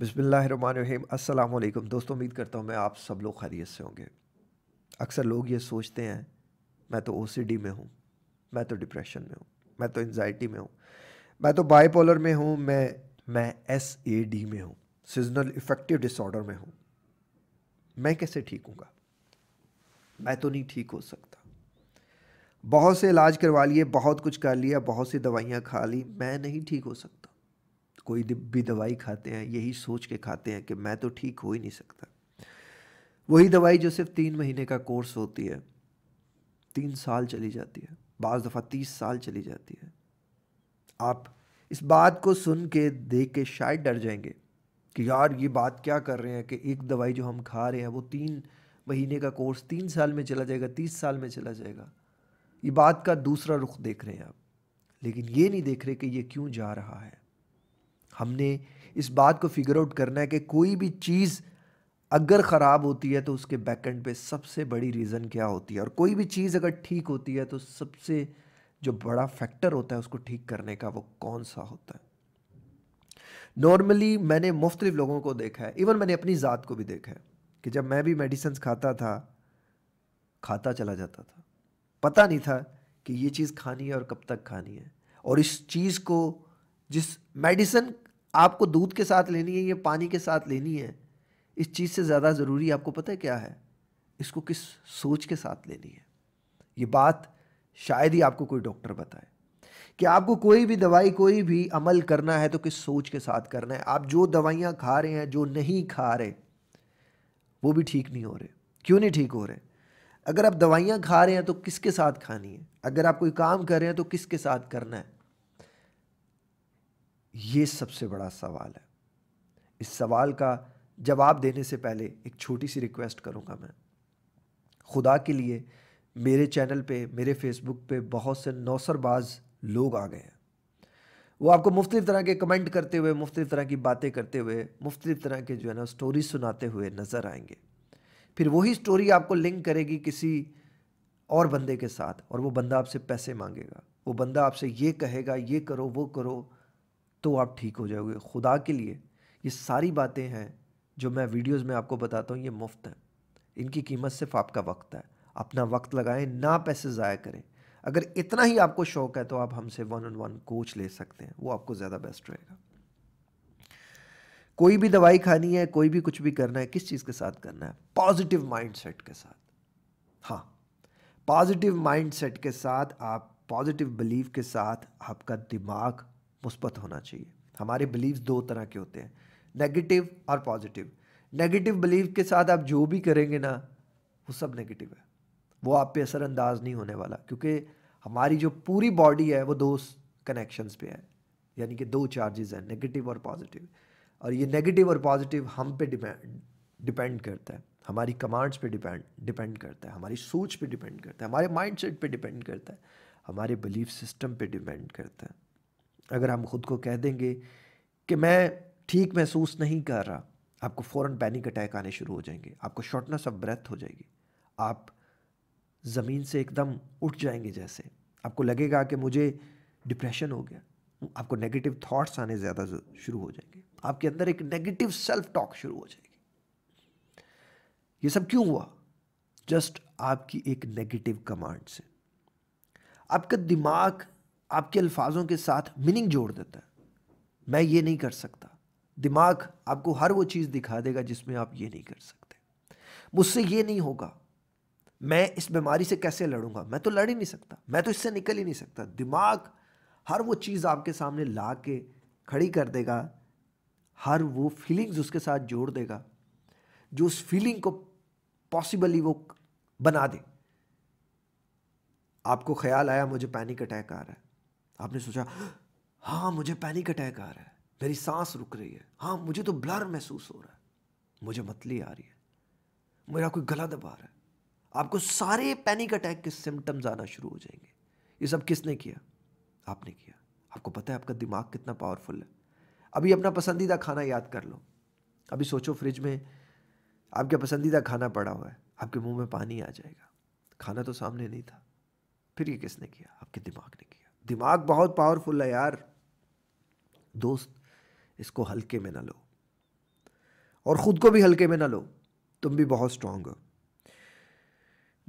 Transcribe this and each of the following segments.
बसमीम अल्लाम दोस्तों उम्मीद करता हूँ मैं आप सब लोग खैरियत से होंगे अक्सर लोग ये सोचते हैं मैं तो ओ में हूँ मैं तो डिप्रेशन में हूँ मैं तो एनजाइटी में हूँ मैं तो बाइपोलर में हूँ मैं मैं एस ए डी में हूँ सीजनल इफेक्टिव डिसऑर्डर में हूँ मैं कैसे ठीक हूँगा मैं तो नहीं ठीक हो सकता बहुत से इलाज करवा लिए बहुत कुछ कर लिया बहुत सी दवाइयाँ खा ली मैं नहीं ठीक हो सकता कोई भी दवाई खाते हैं यही सोच के खाते हैं कि मैं तो ठीक हो ही नहीं सकता वही दवाई जो सिर्फ तीन महीने का कोर्स होती है तीन साल चली जाती है बज़ दफ़ा तीस साल चली जाती है आप इस बात को सुन के देख के शायद डर जाएंगे कि यार ये बात क्या कर रहे हैं कि एक दवाई जो हम खा रहे हैं वो तीन महीने का कोर्स तीन साल में चला जाएगा तीस साल में चला जाएगा ये बात का दूसरा रुख देख रहे हैं आप लेकिन ये नहीं देख रहे कि ये क्यों जा रहा है हमने इस बात को फिगर आउट करना है कि कोई भी चीज़ अगर ख़राब होती है तो उसके बैकेंड पे सबसे बड़ी रीज़न क्या होती है और कोई भी चीज़ अगर ठीक होती है तो सबसे जो बड़ा फैक्टर होता है उसको ठीक करने का वो कौन सा होता है नॉर्मली मैंने मुख्तलिफ लोगों को देखा है इवन मैंने अपनी ज़ात को भी देखा है कि जब मैं भी मेडिसन्स खाता था खाता चला जाता था पता नहीं था कि ये चीज़ खानी है और कब तक खानी है और इस चीज़ को जिस मेडिसन आपको दूध के साथ लेनी है या पानी के साथ लेनी है इस चीज़ से ज़्यादा ज़रूरी आपको पता है क्या है इसको किस सोच के साथ लेनी है ये बात शायद ही आपको कोई डॉक्टर बताए कि आपको कोई भी दवाई कोई भी अमल करना है तो किस सोच के साथ करना है आप जो दवाइयाँ खा रहे हैं जो नहीं खा रहे वो भी ठीक नहीं हो रहे क्यों नहीं ठीक हो रहे अगर आप दवाइयाँ खा रहे हैं तो किसके साथ खानी है अगर आप कोई काम कर रहे हैं तो किसके साथ करना है ये सबसे बड़ा सवाल है इस सवाल का जवाब देने से पहले एक छोटी सी रिक्वेस्ट करूँगा मैं खुदा के लिए मेरे चैनल पे मेरे फेसबुक पे बहुत से नौसरबाज लोग आ गए हैं वो आपको मुफ्त तरह के कमेंट करते हुए मुफ्त तरह की बातें करते हुए मुफ्त तरह के जो है ना स्टोरी सुनाते हुए नज़र आएंगे फिर वही स्टोरी आपको लिंक करेगी किसी और बंदे के साथ और वो बंदा आपसे पैसे मांगेगा वो बंदा आपसे ये कहेगा ये करो वो करो तो आप ठीक हो जाओगे खुदा के लिए ये सारी बातें हैं जो मैं वीडियोस में आपको बताता हूँ ये मुफ्त हैं इनकी कीमत सिर्फ आपका वक्त है अपना वक्त लगाएं ना पैसे ज़ाया करें अगर इतना ही आपको शौक है तो आप हमसे वन ऑन वन कोच ले सकते हैं वो आपको ज़्यादा बेस्ट रहेगा कोई भी दवाई खानी है कोई भी कुछ भी करना है किस चीज़ के साथ करना है पॉजिटिव माइंड के साथ हाँ पॉजिटिव माइंड के साथ आप पॉजिटिव बिलीव के साथ आपका दिमाग मुस्बत होना चाहिए हमारे बिलीव्स दो तरह के होते हैं नेगेटिव और पॉजिटिव नेगेटिव बिलीव के साथ आप जो भी करेंगे ना वो सब नेगेटिव है वो आप पे असरअंदाज नहीं होने वाला क्योंकि हमारी जो पूरी बॉडी है वो दो कनेक्शंस पे है यानी कि दो चार्जेस हैं नेगेटिव और पॉजिटिव और ये नेगेटिव और पॉजिटिव हम पे डिपेंड डिपेंड करता है हमारी कमांड्स पे डिपेंड डिपेंड करता है हमारी सोच पे डिपेंड करता है हमारे माइंडसेट पे डिपेंड करता है हमारे बिलीफ सिस्टम पे डिपेंड करता है अगर हम खुद को कह देंगे कि मैं ठीक महसूस नहीं कर रहा आपको फ़ौर पैनिक अटैक आने शुरू हो जाएंगे आपको शॉर्टनेस ऑफ ब्रेथ हो जाएगी आप ज़मीन से एकदम उठ जाएंगे जैसे आपको लगेगा कि मुझे डिप्रेशन हो गया आपको नेगेटिव थॉट्स आने ज़्यादा शुरू हो जाएंगे आपके अंदर एक नेगेटिव सेल्फ टॉक शुरू हो जाएगी ये सब क्यों हुआ जस्ट आपकी एक नेगेटिव कमांड से आपका दिमाग आपके अल्फाजों के साथ मीनिंग जोड़ देता है मैं ये नहीं कर सकता दिमाग आपको हर वो चीज़ दिखा देगा जिसमें आप ये नहीं कर सकते मुझसे ये नहीं होगा मैं इस बीमारी से कैसे लड़ूंगा मैं तो लड़ ही नहीं सकता मैं तो इससे निकल ही नहीं सकता दिमाग हर वो चीज़ आपके सामने ला के खड़ी कर देगा हर वो फीलिंग्स उसके साथ जोड़ देगा जो उस फीलिंग को पॉसिबली वो बना दे आपको ख्याल आया मुझे पैनिक अटैक आ रहा है आपने सोचा हाँ मुझे पैनिक अटैक आ रहा है मेरी सांस रुक रही है हाँ मुझे तो ब्लर महसूस हो रहा है मुझे मतली आ रही है मेरा कोई गला दबा रहा है आपको सारे पैनिक अटैक के सिम्टम्स आना शुरू हो जाएंगे ये सब किसने किया आपने किया आपको पता है आपका दिमाग कितना पावरफुल है अभी अपना पसंदीदा खाना याद कर लो अभी सोचो फ्रिज में आपका पसंदीदा खाना पड़ा हुआ है आपके मुंह में पानी आ जाएगा खाना तो सामने नहीं था फिर ये किसने किया आपके दिमाग ने किया दिमाग बहुत पावरफुल है यार दोस्त इसको हल्के में ना लो और ख़ुद को भी हल्के में ना लो तुम भी बहुत स्ट्रांग हो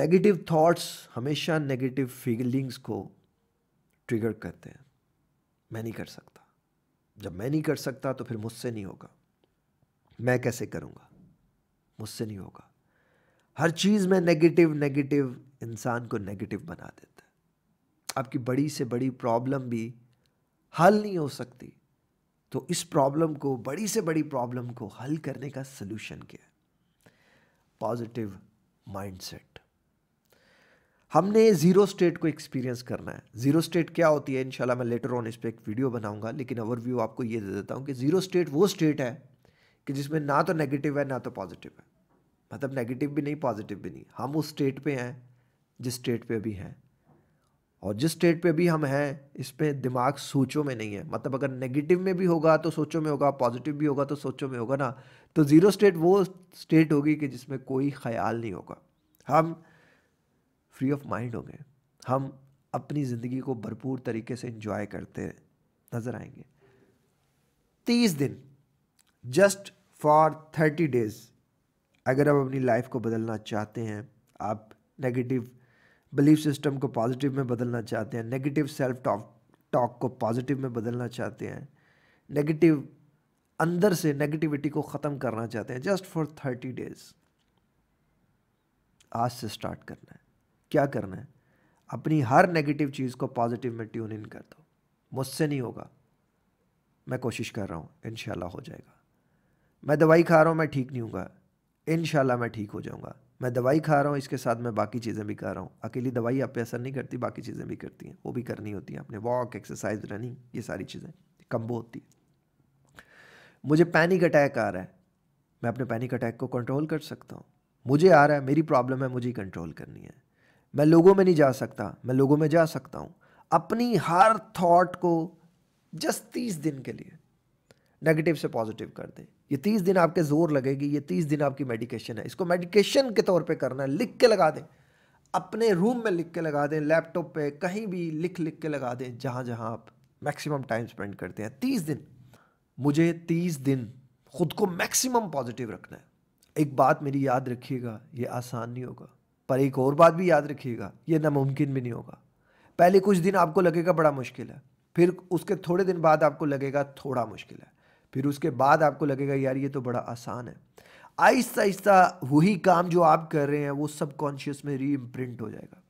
नेगेटिव थॉट्स हमेशा नेगेटिव फीलिंग्स को ट्रिगर करते हैं मैं नहीं कर सकता जब मैं नहीं कर सकता तो फिर मुझसे नहीं होगा मैं कैसे करूँगा मुझसे नहीं होगा हर चीज़ में नेगेटिव नेगेटिव इंसान को नेगेटिव बना देता है आपकी बड़ी से बड़ी प्रॉब्लम भी हल नहीं हो सकती तो इस प्रॉब्लम को बड़ी से बड़ी प्रॉब्लम को हल करने का सलूशन क्या है पॉजिटिव माइंडसेट हमने ज़ीरो स्टेट को एक्सपीरियंस करना है ज़ीरो स्टेट क्या होती है इंशाल्लाह मैं लेटर ऑन इस पर एक वीडियो बनाऊंगा लेकिन ओवरव्यू आपको ये दे देता हूँ कि ज़ीरो स्टेट वो स्टेट है कि जिसमें ना तो नेगेटिव है ना तो पॉजिटिव है मतलब नेगेटिव भी नहीं पॉजिटिव भी नहीं हम उस स्टेट पे हैं जिस स्टेट पे अभी हैं और जिस स्टेट पे भी हम हैं इस पर दिमाग सोचों में नहीं है मतलब अगर नेगेटिव में भी होगा तो सोचों में होगा पॉजिटिव भी होगा तो सोचों में होगा ना तो ज़ीरो स्टेट वो स्टेट होगी कि जिसमें कोई ख्याल नहीं होगा हम फ्री ऑफ माइंड होंगे हम अपनी ज़िंदगी को भरपूर तरीके से इंजॉय करते नज़र आएंगे तीस दिन जस्ट फॉर थर्टी डेज़ अगर आप अपनी लाइफ को बदलना चाहते हैं आप नेगेटिव बिलीफ सिस्टम को पॉजिटिव में बदलना चाहते हैं नेगेटिव सेल्फ टॉक टॉक को पॉजिटिव में बदलना चाहते हैं नेगेटिव अंदर से नेगेटिविटी को ख़त्म करना चाहते हैं जस्ट फॉर थर्टी डेज आज से स्टार्ट करना है क्या करना है अपनी हर नेगेटिव चीज़ को पॉजिटिव में ट्यून इन कर दो मुझसे नहीं होगा मैं कोशिश कर रहा हूँ इन हो जाएगा मैं दवाई खा रहा हूँ मैं ठीक नहीं हूँ इन मैं ठीक हो जाऊँगा मैं दवाई खा रहा हूँ इसके साथ मैं बाकी चीज़ें भी कर रहा हूँ अकेली दवाई आप पे असर नहीं करती बाकी चीज़ें भी करती हैं वो भी करनी होती हैं आपने वॉक एक्सरसाइज रनिंग ये सारी चीज़ें कम्बो होती है मुझे पैनिक अटैक आ रहा है मैं अपने पैनिक अटैक को कंट्रोल कर सकता हूँ मुझे आ रहा है मेरी प्रॉब्लम है मुझे कंट्रोल करनी है मैं लोगों में नहीं जा सकता मैं लोगों में जा सकता हूँ अपनी हर थॉट को जस्ट तीस दिन के लिए नेगेटिव से पॉजिटिव कर दें ये तीस दिन आपके जोर लगेगी ये तीस दिन आपकी मेडिकेशन है इसको मेडिकेशन के तौर पे करना है लिख के लगा दें अपने रूम में लिख के लगा दें लैपटॉप पे कहीं भी लिख लिख के लगा दें जहाँ जहाँ आप मैक्सिमम टाइम स्पेंड करते हैं तीस दिन मुझे तीस दिन खुद को मैक्सिमम पॉजिटिव रखना है एक बात मेरी याद रखिएगा ये आसान नहीं होगा पर एक और बात भी याद रखिएगा ये नामुमकिन भी नहीं होगा पहले कुछ दिन आपको लगेगा बड़ा मुश्किल है फिर उसके थोड़े दिन बाद आपको लगेगा थोड़ा मुश्किल है फिर उसके बाद आपको लगेगा यार ये तो बड़ा आसान है आहिस्ता आहिस्ता वही काम जो आप कर रहे हैं वो सबकॉन्शियस में री इम्प्रिंट हो जाएगा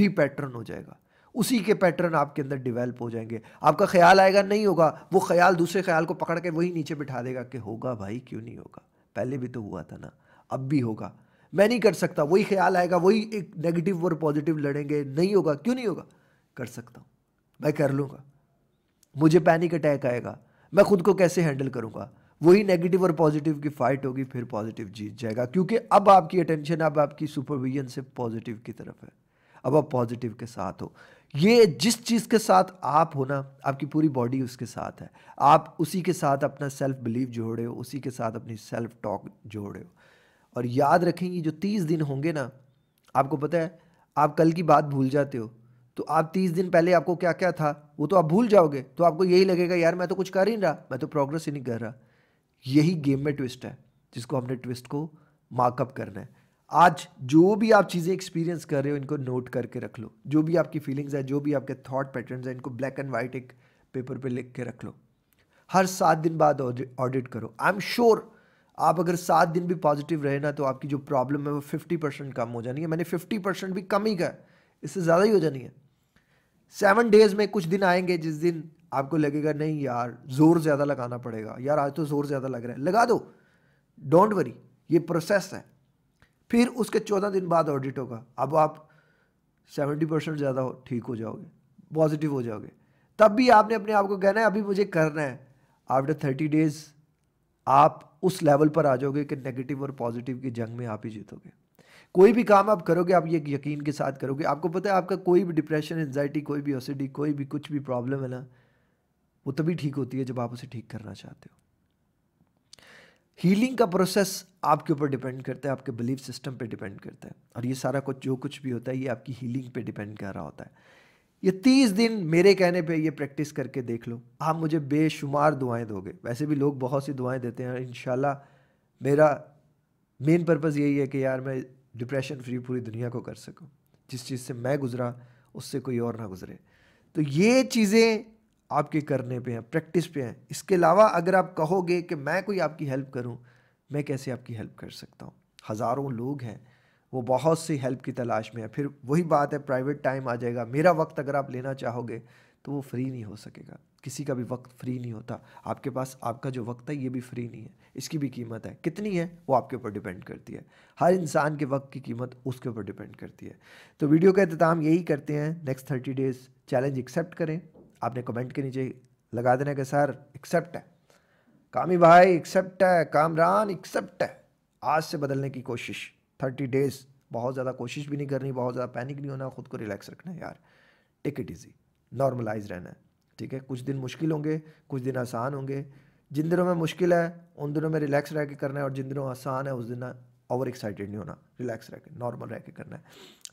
रीपैटर्न हो जाएगा उसी के पैटर्न आपके अंदर डिवेल्प हो जाएंगे आपका ख्याल आएगा नहीं होगा वो ख्याल दूसरे ख्याल को पकड़ के वही नीचे बिठा देगा कि होगा भाई क्यों नहीं होगा पहले भी तो हुआ था ना अब भी होगा मैं नहीं कर सकता वही ख्याल आएगा वही एक नेगेटिव और पॉजिटिव लड़ेंगे नहीं होगा क्यों नहीं होगा कर सकता हूँ मैं कर लूँगा मुझे पैनिक अटैक आएगा मैं खुद को कैसे हैंडल करूँगा वही नेगेटिव और पॉजिटिव की फाइट होगी फिर पॉजिटिव जीत जाएगा क्योंकि अब आपकी अटेंशन अब आपकी सुपरविजन से पॉजिटिव की तरफ है अब आप पॉजिटिव के साथ हो ये जिस चीज़ के साथ आप हो ना आपकी पूरी बॉडी उसके साथ है आप उसी के साथ अपना सेल्फ बिलीव जोड़े हो उसी के साथ अपनी सेल्फ टॉक जोड़े हो और याद रखें ये जो तीस दिन होंगे ना आपको पता है आप कल की बात भूल जाते हो तो आप तीस दिन पहले आपको क्या क्या था वो तो आप भूल जाओगे तो आपको यही लगेगा यार मैं तो कुछ कर ही नहीं रहा मैं तो प्रोग्रेस ही नहीं कर रहा यही गेम में ट्विस्ट है जिसको हमने ट्विस्ट को मार्कअप करना है आज जो भी आप चीज़ें एक्सपीरियंस कर रहे हो इनको नोट करके रख लो जो भी आपकी फीलिंग्स है जो भी आपके थॉट पैटर्न हैं इनको ब्लैक एंड वाइट एक पेपर पर लिख के रख लो हर सात दिन बाद ऑडिट करो आई एम श्योर आप अगर सात दिन भी पॉजिटिव रहे ना तो आपकी जो प्रॉब्लम है वो फिफ्टी परसेंट कम हो जानी है मैंने फिफ्टी परसेंट भी कम ही का इससे ज़्यादा ही हो जानी है सेवन डेज में कुछ दिन आएंगे जिस दिन आपको लगेगा नहीं यार जोर ज़्यादा लगाना पड़ेगा यार आज तो जोर ज़्यादा लग रहा है लगा दो डोंट वरी ये प्रोसेस है फिर उसके चौदह दिन बाद ऑडिट होगा अब आप सेवेंटी परसेंट ज़्यादा हो ठीक हो जाओगे पॉजिटिव हो जाओगे तब भी आपने अपने आप को कहना है अभी मुझे करना है आफ्टर थर्टी डेज़ आप उस लेवल पर आ जाओगे कि नेगेटिव और पॉजिटिव की जंग में आप ही जीतोगे कोई भी काम आप करोगे आप ये यकीन के साथ करोगे आपको पता है आपका कोई भी डिप्रेशन एनजाइटी कोई भी ओसीडी कोई भी कुछ भी प्रॉब्लम है ना वो तभी ठीक होती है जब आप उसे ठीक करना चाहते हो हीलिंग का प्रोसेस आपके ऊपर डिपेंड करता है आपके बिलीफ सिस्टम पे डिपेंड करता है और ये सारा कुछ जो कुछ भी होता है ये आपकी हीलिंग पे डिपेंड कर रहा होता है ये तीस दिन मेरे कहने पे ये प्रैक्टिस करके देख लो आप मुझे बेशुमार दुआएं दोगे वैसे भी लोग बहुत सी दुआएं देते हैं इन मेरा मेन पर्पज़ यही है कि यार मैं डिप्रेशन फ्री पूरी दुनिया को कर सको जिस चीज़ से मैं गुज़रा उससे कोई और ना गुज़रे तो ये चीज़ें आपके करने पे हैं प्रैक्टिस पे हैं इसके अलावा अगर आप कहोगे कि मैं कोई आपकी हेल्प करूं मैं कैसे आपकी हेल्प कर सकता हूं हज़ारों लोग हैं वो बहुत सी हेल्प की तलाश में है फिर वही बात है प्राइवेट टाइम आ जाएगा मेरा वक्त अगर आप लेना चाहोगे तो वो फ्री नहीं हो सकेगा किसी का भी वक्त फ्री नहीं होता आपके पास आपका जो वक्त है ये भी फ्री नहीं है इसकी भी कीमत है कितनी है वो आपके ऊपर डिपेंड करती है हर इंसान के वक्त की कीमत उसके ऊपर डिपेंड करती है तो वीडियो का अहतमाम यही करते हैं next thirty days challenge accept करें आपने कमेंट के नीचे लगा देना कि सर एक्सेप्ट है कामी भाई एक्सेप्ट है कामरान एक्सेप्ट है आज से बदलने की कोशिश थर्टी डेज़ बहुत ज़्यादा कोशिश भी नहीं करनी बहुत ज़्यादा पैनिक नहीं होना खुद को रिलैक्स रखना है यार टेक इट इजी नॉर्मलाइज रहना है ठीक है कुछ दिन मुश्किल होंगे कुछ दिन आसान होंगे जिन दिनों में मुश्किल है उन दिनों में रिलैक्स रह के करना है और जिन दिनों आसान है उस दिन ओवर एक्साइटेड नहीं होना रिलैक्स रह के नॉर्मल रह के करना है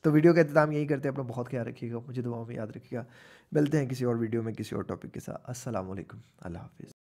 तो वीडियो का इंतजाम यही करते हैं अपना बहुत ख्याल रखिएगा मुझे दुआओं में याद रखिएगा मिलते हैं किसी और वीडियो में किसी और टॉपिक के साथ असल अल्लाह हाफिज़